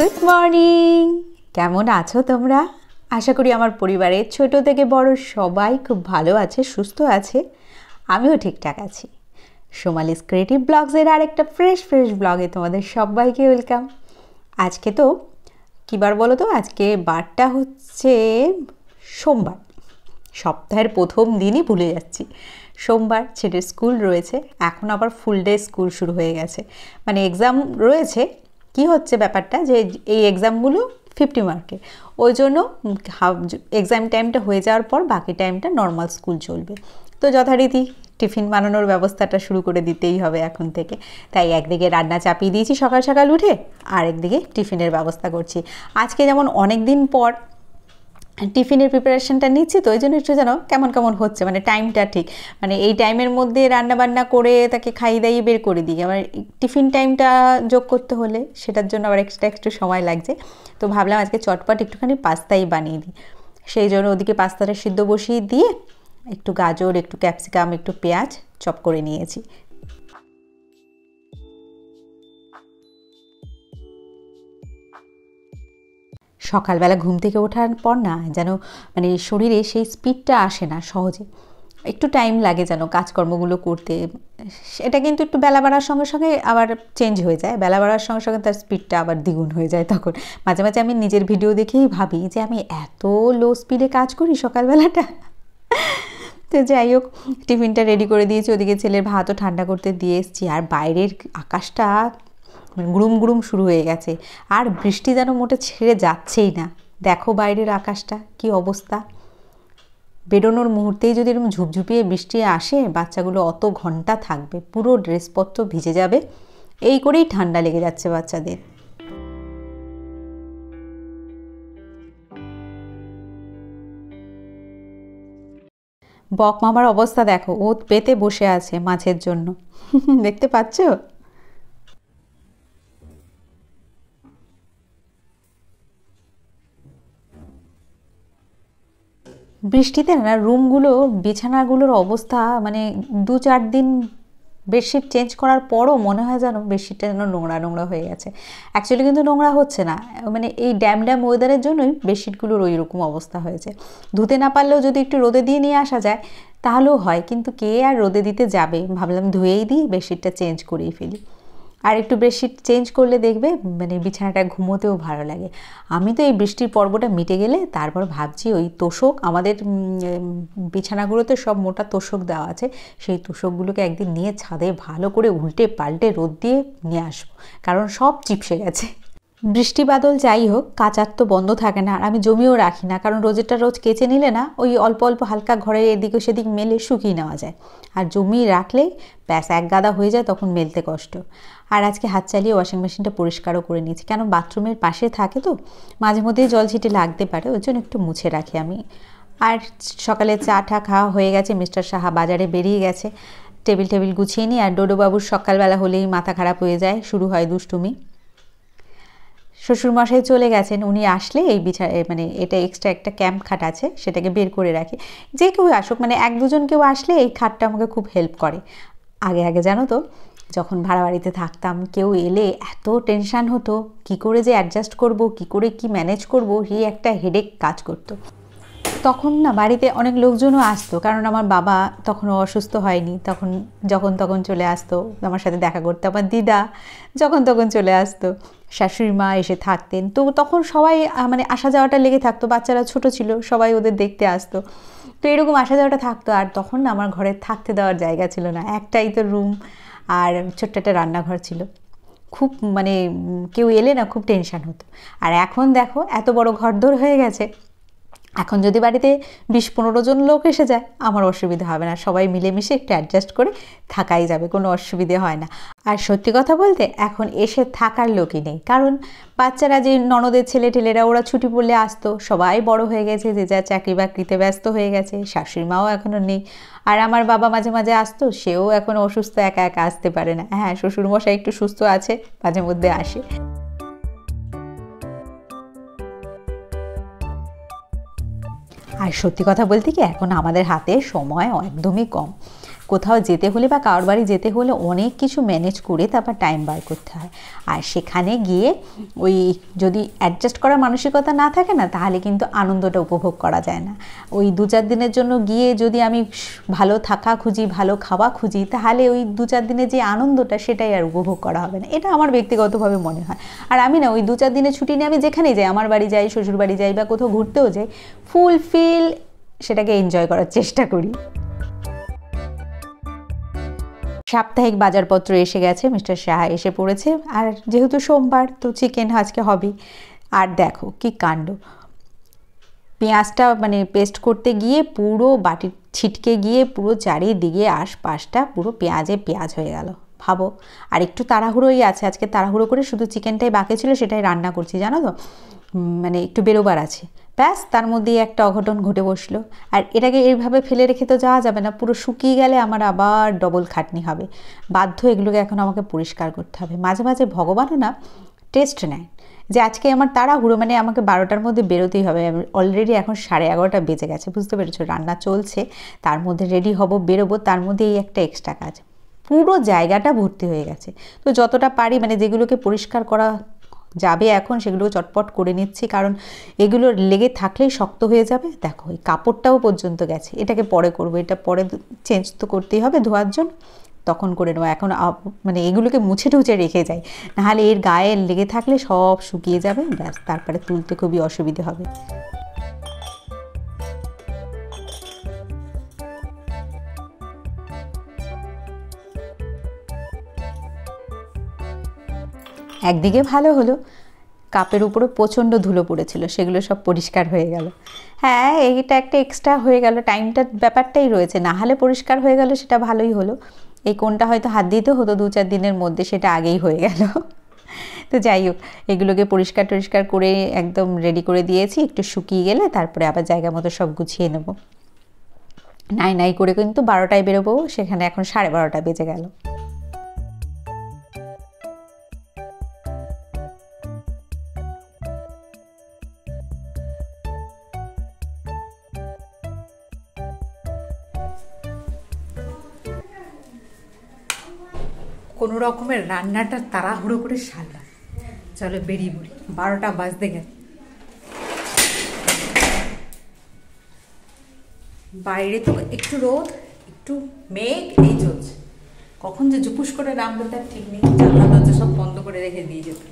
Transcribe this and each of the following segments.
good morning কেমন আছো তোমরা আশা করি আমার পরিবারের ছোট থেকে বড় সবাই খুব ভালো আছে সুস্থ আছে আমিও ঠিকঠাক আছি সোমালিস ক্রিয়েটিভ ব্লগসের আরেকটা ফ্রেশ ফ্রেশ ব্লগে তোমাদের সবাইকে ওয়েলকাম আজকে তো বার বলো তো আজকে বারটা হচ্ছে সোমবার সপ্তাহের প্রথম দিনই ভুলে যাচ্ছি সোমবার ছেলের স্কুল রয়েছে এখন আবার ফুল ডে স্কুল শুরু হয়ে গেছে মানে এক্সাম রয়েছে কি হচ্ছে ব্যাপারটা যে এই এক্সামগুলো ফিফটি মার্কে ওই জন্য এক্সাম টাইমটা হয়ে যাওয়ার পর বাকি টাইমটা নর্মাল স্কুল চলবে তো যথারীতি টিফিন বানানোর ব্যবস্থাটা শুরু করে দিতেই হবে এখন থেকে তাই একদিকে রান্না চাপিয়ে দিয়েছি সকাল সকাল উঠে আর একদিকে টিফিনের ব্যবস্থা করছি আজকে যেমন অনেক দিন পর টিফিনের প্রিপারেশনটা নিচ্ছি তো ওই জন্য একটু যেন কেমন কেমন হচ্ছে মানে টাইমটা ঠিক মানে এই টাইমের মধ্যে রান্না বান্না করে তাকে খাইয়ে দাইয়ে বের করে দিই আবার টিফিন টাইমটা যোগ করতে হলে সেটার জন্য আবার এক্সট্রা একটু সময় লাগছে তো ভাবলাম আজকে চটপট একটুখানি পাস্তাই বানিয়ে দিই সেই জন্য ওদিকে পাস্তাটা সিদ্ধ বসিয়ে দিয়ে একটু গাজর একটু ক্যাপসিকাম একটু পেঁয়াজ চপ করে নিয়েছি সকালবেলা ঘুম থেকে ওঠার পর না যেন মানে শরীরে সেই স্পিডটা আসে না সহজে একটু টাইম লাগে যেন কাজকর্মগুলো করতে এটা কিন্তু একটু বেলা বাড়ার সঙ্গে সঙ্গে আবার চেঞ্জ হয়ে যায় বেলা বাড়ার সঙ্গে সঙ্গে তার স্পিডটা আবার দ্বিগুণ হয়ে যায় তখন মাঝে মাঝে আমি নিজের ভিডিও দেখেই ভাবি যে আমি এত লো স্পিডে কাজ করি সকালবেলাটা তো যাই হোক টিফিনটা রেডি করে দিয়েছি ওদিকে ছেলের ভাতও ঠান্ডা করতে দিয়ে এসেছি আর বাইরের আকাশটা গুরুম গুরুম শুরু হয়ে গেছে আর বৃষ্টি যেন মোটে ছেড়ে যাচ্ছেই না দেখো বাইরের আকাশটা কি অবস্থা বেরোনোর মুহূর্তেই যদি এরকম ঝুপঝুপিয়ে বৃষ্টি আসে বাচ্চাগুলো অত ঘন্টা থাকবে পুরো ড্রেসপত্র ভিজে যাবে এই করেই ঠান্ডা লেগে যাচ্ছে বাচ্চাদের বক মামার অবস্থা দেখো ও পেতে বসে আছে মাছের জন্য দেখতে পাচ্ছ বৃষ্টিতে না রুমগুলো বিছানাগুলোর অবস্থা মানে দু চার দিন বেডশিট চেঞ্জ করার পরও মনে হয় যেন বেডশিটটা যেন নোংরা নোংরা হয়ে গেছে অ্যাকচুয়ালি কিন্তু নোংরা হচ্ছে না মানে এই ড্যাম ড্যাম ওয়েদারের জন্যই বেডশিটগুলোর ওই রকম অবস্থা হয়েছে ধুতে না পারলেও যদি একটু রোদে দিয়ে নিয়ে আসা যায় তাহলেও হয় কিন্তু কে আর রোদে দিতে যাবে ভাবলাম ধুয়েই দিই বেডশিটটা চেঞ্জ করেই ফেলি আর একটু বেডশিট চেঞ্জ করলে দেখবে মানে বিছানাটা ঘুমোতেও ভালো লাগে আমি তো এই বৃষ্টির পর্বটা মিটে গেলে তারপর ভাবছি ওই তোষক আমাদের বিছানাগুলোতে সব মোটা তোষক দেওয়া আছে সেই তোষকগুলোকে একদিন নিয়ে ছাদে ভালো করে উল্টে পাল্টে রোদ দিয়ে নিয়ে আসবো কারণ সব চিপসে গেছে বৃষ্টি বাদল যাই হোক কাচার তো বন্ধ থাকে না আর আমি জমিও রাখি না কারণ রোজেরটা রোজ কেচে নিলে না ওই অল্প অল্প হালকা ঘরে এদিক সেদিক মেলে শুকিয়ে নেওয়া যায় আর জমি রাখলে ব্যাস এক গাদা হয়ে যায় তখন মেলতে কষ্ট আর আজকে হাত চালিয়ে ওয়াশিং মেশিনটা পরিষ্কারও করে নিয়েছি কেন বাথরুমের পাশে থাকে তো মাঝে মধ্যেই জল ছিটে লাগতে পারে ওই জন্য একটু মুছে রাখি আমি আর সকালে চা টা খাওয়া হয়ে গেছে মিস্টার সাহা বাজারে বেরিয়ে গেছে টেবিল টেবিল গুছিয়ে নিই আর ডোডোবাবুর সকালবেলা হলেই মাথা খারাপ হয়ে যায় শুরু হয় দুষ্টুমি শ্বশুরমশাই চলে গেছেন উনি আসলে এই বিচার মানে এটা এক্সট্রা একটা ক্যাম্প খাট আছে সেটাকে বের করে রাখি যে কেউ আসুক মানে এক দুজন কেউ আসলে এই খাটটা আমাকে খুব হেল্প করে আগে আগে জানো তো যখন ভাড়া বাড়িতে থাকতাম কেউ এলে এত টেনশান হতো কি করে যে অ্যাডজাস্ট করব কি করে কি ম্যানেজ করব এই একটা হেডেক কাজ করতো তখন না বাড়িতে অনেক লোকজনও আসতো কারণ আমার বাবা তখনও অসুস্থ হয়নি তখন যখন তখন চলে আসতো আমার সাথে দেখা করতো আমার দিদা যখন তখন চলে আসতো শাশুড়ি মা এসে থাকতেন তো তখন সবাই মানে আসা যাওয়াটা লেগে থাকতো বাচ্চারা ছোট ছিল সবাই ওদের দেখতে আসতো তো এরকম আসা যাওয়াটা থাকতো আর তখন আমার ঘরে থাকতে দেওয়ার জায়গা ছিল না একটাই তো রুম আর ছোট্ট একটা রান্নাঘর ছিল খুব মানে কেউ এলে না খুব টেনশান হতো আর এখন দেখো এত বড় ঘরদোর হয়ে গেছে এখন যদি বাড়িতে বিশ পনেরো জন লোক এসে যায় আমার অসুবিধা হবে না সবাই মিলেমিশে একটু অ্যাডজাস্ট করে থাকাই যাবে কোনো অসুবিধে হয় না আর সত্যি কথা বলতে এখন এসে থাকার লোকই নেই কারণ বাচ্চারা যে ননদের ছেলে ঠেলেরা ওরা ছুটি পড়লে আসতো সবাই বড় হয়ে গেছে যে যা চাকরি বাকরিতে ব্যস্ত হয়ে গেছে শাশুড়ি মাও এখনও নেই আর আমার বাবা মাঝে মাঝে আসতো সেও এখন অসুস্থ একা একা আসতে পারে না হ্যাঁ শ্বশুরমশাই একটু সুস্থ আছে মাঝে মধ্যে আসে আর সত্যি কথা বলতে কি এখন আমাদের হাতে সময় একদমই কম কোথাও যেতে হলে বা কারোর বাড়ি যেতে হলে অনেক কিছু ম্যানেজ করে তারপর টাইম বার করতে হয় আর সেখানে গিয়ে ওই যদি অ্যাডজাস্ট করার মানসিকতা না থাকে না তাহলে কিন্তু আনন্দটা উপভোগ করা যায় না ওই দু চার দিনের জন্য গিয়ে যদি আমি ভালো থাকা খুঁজি ভালো খাওয়া খুঁজি তাহলে ওই দু চার দিনে যে আনন্দটা সেটাই আর উপভোগ করা হবে না এটা আমার ব্যক্তিগতভাবে মনে হয় আর আমি না ওই দু চার দিনের ছুটি নিয়ে আমি যেখানেই যাই আমার বাড়ি যাই শ্বশুর বাড়ি যাই বা কোথাও ঘুরতেও যাই ফুলফিল সেটাকে এনজয় করার চেষ্টা করি সাপ্তাহিক বাজারপত্র এসে গেছে মিস্টার সাহা এসে পড়েছে আর যেহেতু সোমবার তো চিকেন আজকে হবে আর দেখো কি কাণ্ড পেঁয়াজটা মানে পেস্ট করতে গিয়ে পুরো বাটি ছিটকে গিয়ে পুরো চারিদিকে আশপাশটা পুরো পেঁয়াজে পেঁয়াজ হয়ে গেল ভাবো আর একটু তাড়াহুড়োই আছে আজকে তাড়াহুড়ো করে শুধু চিকেনটাই বাকি ছিল সেটাই রান্না করছি জানো তো মানে একটু বেরোবার আছে ব্যাস তার মধ্যেই একটা অঘটন ঘটে বসলো আর এটাকে এইভাবে ফেলে রেখে তো যাওয়া যাবে না পুরো শুকিয়ে গেলে আমার আবার ডবল খাটনি হবে বাধ্য এগুলোকে এখন আমাকে পরিষ্কার করতে হবে মাঝে মাঝে ভগবানও না টেস্ট নেয় যে আজকে আমার তাড়াহুড়ো মানে আমাকে বারোটার মধ্যে বেরোতেই হবে অলরেডি এখন সাড়ে এগারোটা বেজে গেছে বুঝতে পেরেছো রান্না চলছে তার মধ্যে রেডি হব বেরোবো তার মধ্যে এই একটা এক্সট্রা কাজ পুরো জায়গাটা ভর্তি হয়ে গেছে তো যতটা পারি মানে যেগুলোকে পরিষ্কার করা যাবে এখন সেগুলো চটপট করে নিচ্ছি কারণ এগুলো লেগে থাকলেই শক্ত হয়ে যাবে দেখো এই কাপড়টাও পর্যন্ত গেছে এটাকে পরে করব এটা পরে চেঞ্জ তো করতেই হবে ধোয়ার জন্য তখন করে নেবো এখন মানে এগুলোকে মুছে টুছে রেখে যাই নাহলে এর গায়ে লেগে থাকলে সব শুকিয়ে যাবে ব্যাস তারপরে তুলতে খুবই অসুবিধে হবে একদিকে ভালো হলো কাপের উপরে প্রচণ্ড ধুলো পড়েছিল সেগুলো সব পরিষ্কার হয়ে গেল হ্যাঁ এইটা একটা এক্সট্রা হয়ে গেল টাইমটার ব্যাপারটাই রয়েছে না হলে পরিষ্কার হয়ে গেল সেটা ভালোই হলো এই কোনটা হয়তো হাত দিতে হতো দু চার দিনের মধ্যে সেটা আগেই হয়ে গেল তো যাই হোক এগুলোকে পরিষ্কার টরিষ্কার করে একদম রেডি করে দিয়েছি একটু শুকিয়ে গেলে তারপরে আবার জায়গা মতো সব গুছিয়ে নেবো নাই নাই করে কিন্তু বারোটায় বেরোবো সেখানে এখন সাড়ে বারোটা বেজে গেল কোনো রকমের রান্নাটা তাড়াহুড়ো করে সারলাম চলো বেরিয়ে পড়ি বারোটা বাজতে গেল বাইরে তো একটু রোদ একটু মেঘ এই চলছে কখন যে জুপুস করে নামবে তার ঠিক নেই জানলা দরজা সব বন্ধ করে রেখে দিয়ে যেত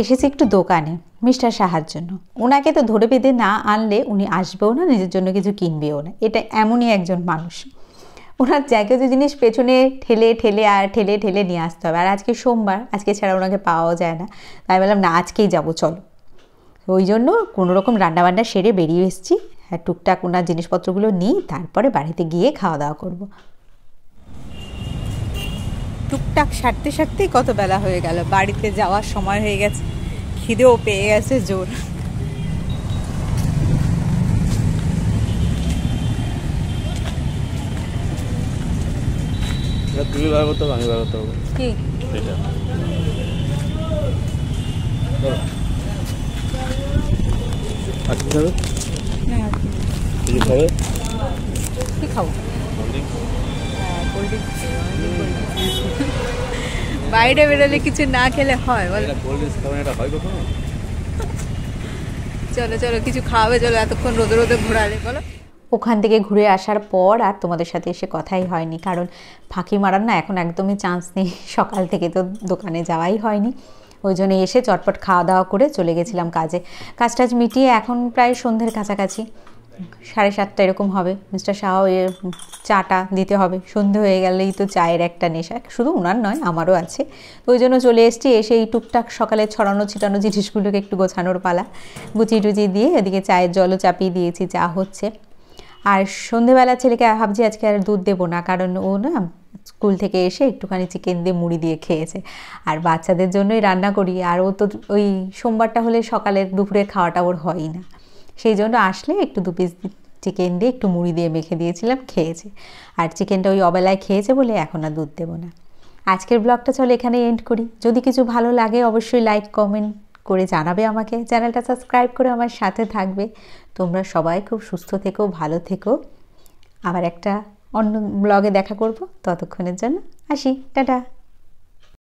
এসেছি একটু দোকানে মিস্টার সাহার জন্য ওনাকে তো ধরে বেঁধে না আনলে উনি আসবেও না নিজের জন্য কিছু কিনবেও না এটা এমনই একজন মানুষ ওনার যা কিছু জিনিস পেছনে ঠেলে ঠেলে আর ঠেলে ঠেলে নিয়ে আসতে হবে আর আজকে সোমবার আজকে ছাড়া ওনাকে পাওয়াও যায় না তাই বললাম না আজকেই যাবো চলো ওই জন্য কোনোরকম রান্নাবান্না সেরে বেরিয়ে এসেছি টুকটাক ওনার জিনিসপত্রগুলো নিই তারপরে বাড়িতে গিয়ে খাওয়া দাওয়া করব টুকটাক সারতে সারতেই কত বেলা হয়ে গেল বাড়িতে যাওয়ার সময় হয়ে গেছে খিদেও পেয়ে গেছে জোর তুমি বার করতে হবে আমি বার করতে হবে কি এটা আচ্ছা খাবে বাইরে বেরোলে কিছু না খেলে হয় বল চলো চলো কিছু খাওয়াবে চলো এতক্ষণ রোদে রোদে ঘোরালে বলো ওখান থেকে ঘুরে আসার পর আর তোমাদের সাথে এসে কথাই হয়নি কারণ ফাঁকি মারার না এখন একদমই চান্স নেই সকাল থেকে তো দোকানে যাওয়াই হয়নি ওই জন্য এসে চটপট খাওয়া দাওয়া করে চলে গেছিলাম কাজে কাজ টাজ মিটিয়ে এখন প্রায় সন্ধ্যের কাছাকাছি সাড়ে সাতটা এরকম হবে মিস্টার শাহ চাটা দিতে হবে সন্ধে হয়ে গেলেই তো চায়ের একটা নেশা শুধু ওনার নয় আমারও আছে তো ওই জন্য চলে এসেছি এসে এই টুকটাক সকালে ছড়ানো ছিটানো জিনিসগুলোকে একটু গোছানোর পালা গুচিয়ে টুচিয়ে দিয়ে এদিকে চায়ের জলও চাপিয়ে দিয়েছি চা হচ্ছে আর সন্ধেবেলা ছেলেকে ভাবছি আজকে আর দুধ দেবো না কারণ ও না স্কুল থেকে এসে একটুখানি চিকেন দিয়ে মুড়ি দিয়ে খেয়েছে আর বাচ্চাদের জন্যই রান্না করি আর ও তো ওই সোমবারটা হলে সকালের দুপুরের খাওয়াটা ওর হয়ই না সেই জন্য আসলে একটু দু পিস চিকেন দিয়ে একটু মুড়ি দিয়ে মেখে দিয়েছিলাম খেয়েছে আর চিকেনটা ওই অবেলায় খেয়েছে বলে এখন আর দুধ দেবো না আজকের ব্লগটা চলে এখানে এন্ড করি যদি কিছু ভালো লাগে অবশ্যই লাইক কমেন্ট করে জানাবে আমাকে চ্যানেলটা সাবস্ক্রাইব করে আমার সাথে থাকবে তোমরা সবাই খুব সুস্থ থেকো ভালো থেকো আবার একটা অন্য ব্লগে দেখা করব ততক্ষণের জন্য আসি টাটা